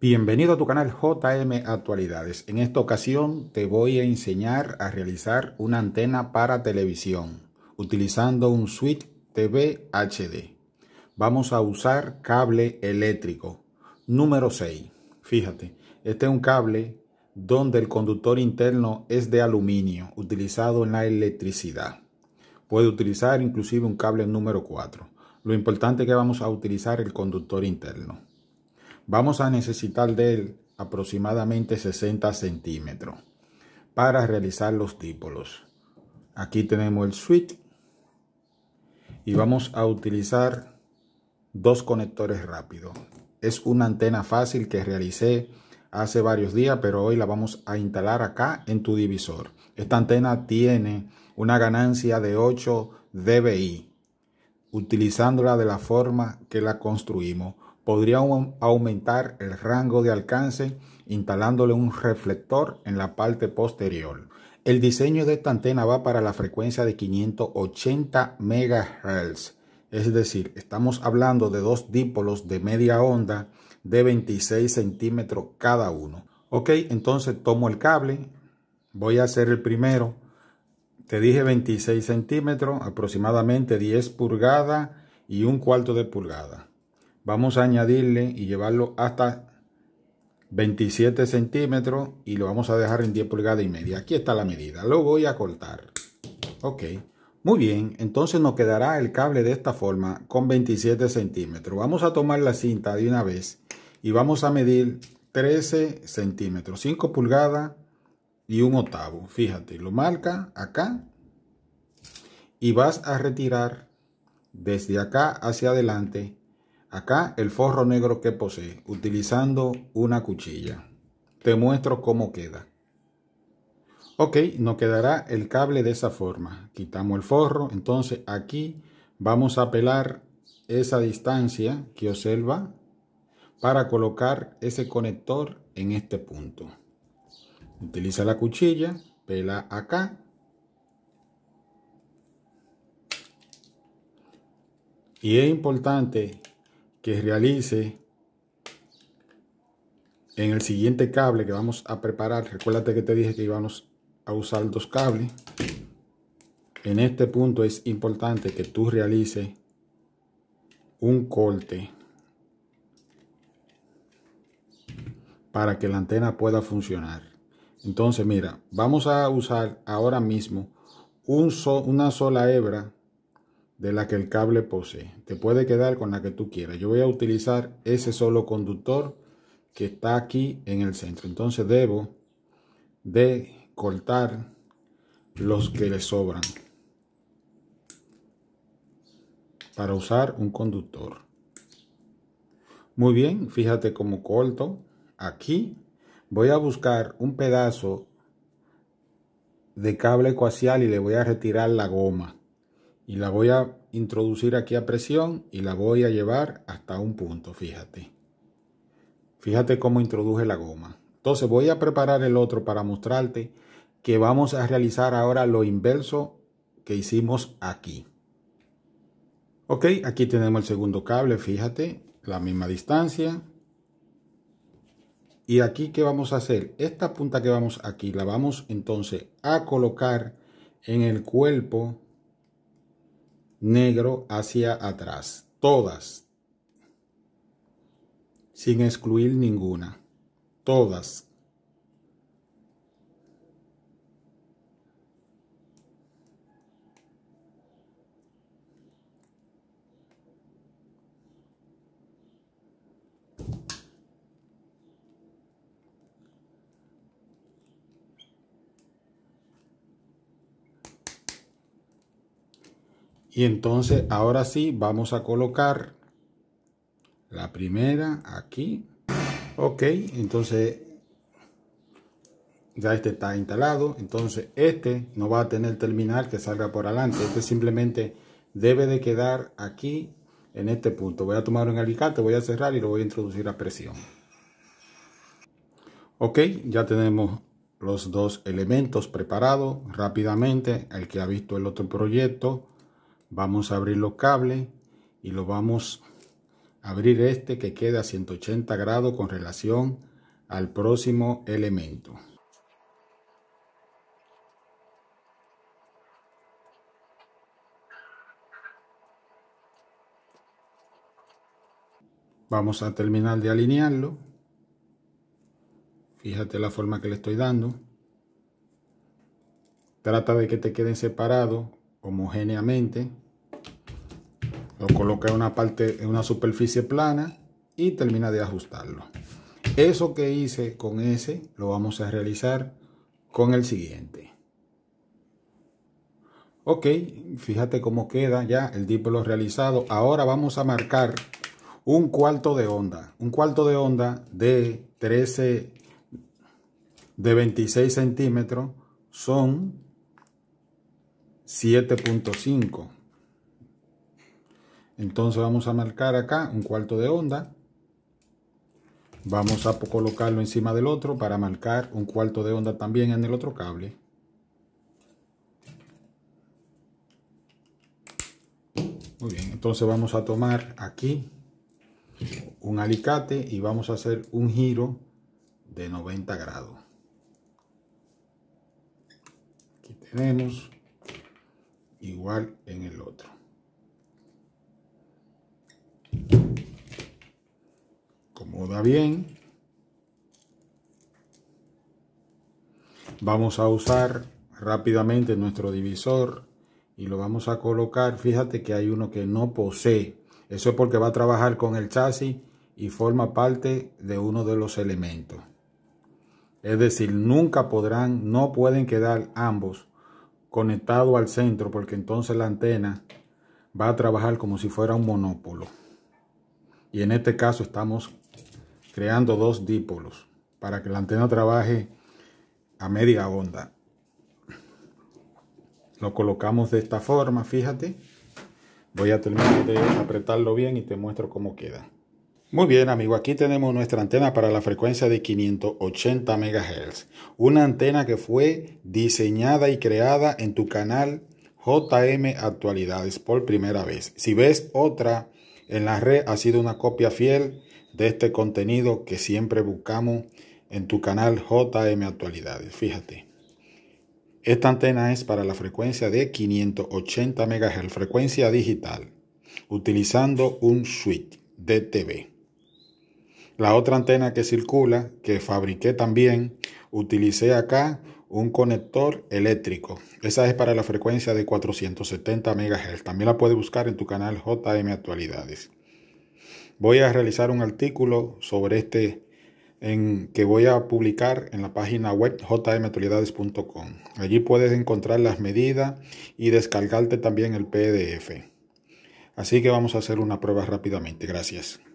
Bienvenido a tu canal JM Actualidades. En esta ocasión te voy a enseñar a realizar una antena para televisión utilizando un switch TV HD. Vamos a usar cable eléctrico número 6. Fíjate, este es un cable donde el conductor interno es de aluminio utilizado en la electricidad. Puede utilizar inclusive un cable número 4. Lo importante es que vamos a utilizar el conductor interno vamos a necesitar de él aproximadamente 60 centímetros para realizar los típolos. Aquí tenemos el switch y vamos a utilizar dos conectores rápidos. Es una antena fácil que realicé hace varios días, pero hoy la vamos a instalar acá en tu divisor. Esta antena tiene una ganancia de 8 dBi, utilizándola de la forma que la construimos podría aumentar el rango de alcance instalándole un reflector en la parte posterior. El diseño de esta antena va para la frecuencia de 580 MHz, es decir, estamos hablando de dos dipolos de media onda de 26 centímetros cada uno. Ok, entonces tomo el cable, voy a hacer el primero. Te dije 26 centímetros, aproximadamente 10 pulgadas y un cuarto de pulgada vamos a añadirle y llevarlo hasta 27 centímetros y lo vamos a dejar en 10 pulgadas y media. Aquí está la medida, lo voy a cortar. Ok, muy bien, entonces nos quedará el cable de esta forma con 27 centímetros. Vamos a tomar la cinta de una vez y vamos a medir 13 centímetros, 5 pulgadas y un octavo. Fíjate, lo marca acá y vas a retirar desde acá hacia adelante Acá el forro negro que posee, utilizando una cuchilla. Te muestro cómo queda. Ok, nos quedará el cable de esa forma. Quitamos el forro, entonces aquí vamos a pelar esa distancia que observa para colocar ese conector en este punto. Utiliza la cuchilla, pela acá. Y es importante que realice en el siguiente cable que vamos a preparar. Recuérdate que te dije que íbamos a usar dos cables. En este punto es importante que tú realices un corte para que la antena pueda funcionar. Entonces, mira, vamos a usar ahora mismo un una sola hebra de la que el cable posee. Te puede quedar con la que tú quieras. Yo voy a utilizar ese solo conductor que está aquí en el centro. Entonces debo de cortar los que le sobran para usar un conductor. Muy bien, fíjate cómo corto aquí. Voy a buscar un pedazo de cable coaxial y le voy a retirar la goma y la voy a introducir aquí a presión y la voy a llevar hasta un punto, fíjate. Fíjate cómo introduje la goma. Entonces voy a preparar el otro para mostrarte que vamos a realizar ahora lo inverso que hicimos aquí. Ok, aquí tenemos el segundo cable, fíjate, la misma distancia. Y aquí, ¿qué vamos a hacer? Esta punta que vamos aquí, la vamos entonces a colocar en el cuerpo negro hacia atrás, todas, sin excluir ninguna, todas Y entonces ahora sí vamos a colocar la primera aquí. Ok, entonces ya este está instalado. Entonces este no va a tener terminal que salga por adelante. Este simplemente debe de quedar aquí en este punto. Voy a tomar un alicate, voy a cerrar y lo voy a introducir a presión. Ok, ya tenemos los dos elementos preparados rápidamente. El que ha visto el otro proyecto vamos a abrir los cables y lo vamos a abrir este que queda a 180 grados con relación al próximo elemento. Vamos a terminar de alinearlo. Fíjate la forma que le estoy dando. Trata de que te queden separados homogéneamente. Lo coloca en una parte, en una superficie plana y termina de ajustarlo. Eso que hice con ese lo vamos a realizar con el siguiente. Ok, fíjate cómo queda ya el dipolo realizado. Ahora vamos a marcar un cuarto de onda. Un cuarto de onda de 13, de 26 centímetros son 7.5. Entonces vamos a marcar acá un cuarto de onda. Vamos a colocarlo encima del otro para marcar un cuarto de onda también en el otro cable. Muy bien, entonces vamos a tomar aquí un alicate y vamos a hacer un giro de 90 grados. Aquí tenemos igual en el otro. Acomoda bien. Vamos a usar rápidamente nuestro divisor y lo vamos a colocar. Fíjate que hay uno que no posee. Eso es porque va a trabajar con el chasis y forma parte de uno de los elementos. Es decir, nunca podrán, no pueden quedar ambos conectado al centro porque entonces la antena va a trabajar como si fuera un monópolo. Y en este caso estamos creando dos dipolos para que la antena trabaje a media onda. Lo colocamos de esta forma, fíjate. Voy a terminar de apretarlo bien y te muestro cómo queda. Muy bien, amigo, aquí tenemos nuestra antena para la frecuencia de 580 MHz. Una antena que fue diseñada y creada en tu canal JM Actualidades por primera vez. Si ves otra en la red, ha sido una copia fiel de este contenido que siempre buscamos en tu canal JM Actualidades. Fíjate. Esta antena es para la frecuencia de 580 MHz, frecuencia digital, utilizando un switch DTV. La otra antena que circula, que fabriqué también, utilicé acá un conector eléctrico. Esa es para la frecuencia de 470 MHz. También la puedes buscar en tu canal JM Actualidades. Voy a realizar un artículo sobre este en que voy a publicar en la página web jmactualidades.com. Allí puedes encontrar las medidas y descargarte también el PDF. Así que vamos a hacer una prueba rápidamente. Gracias.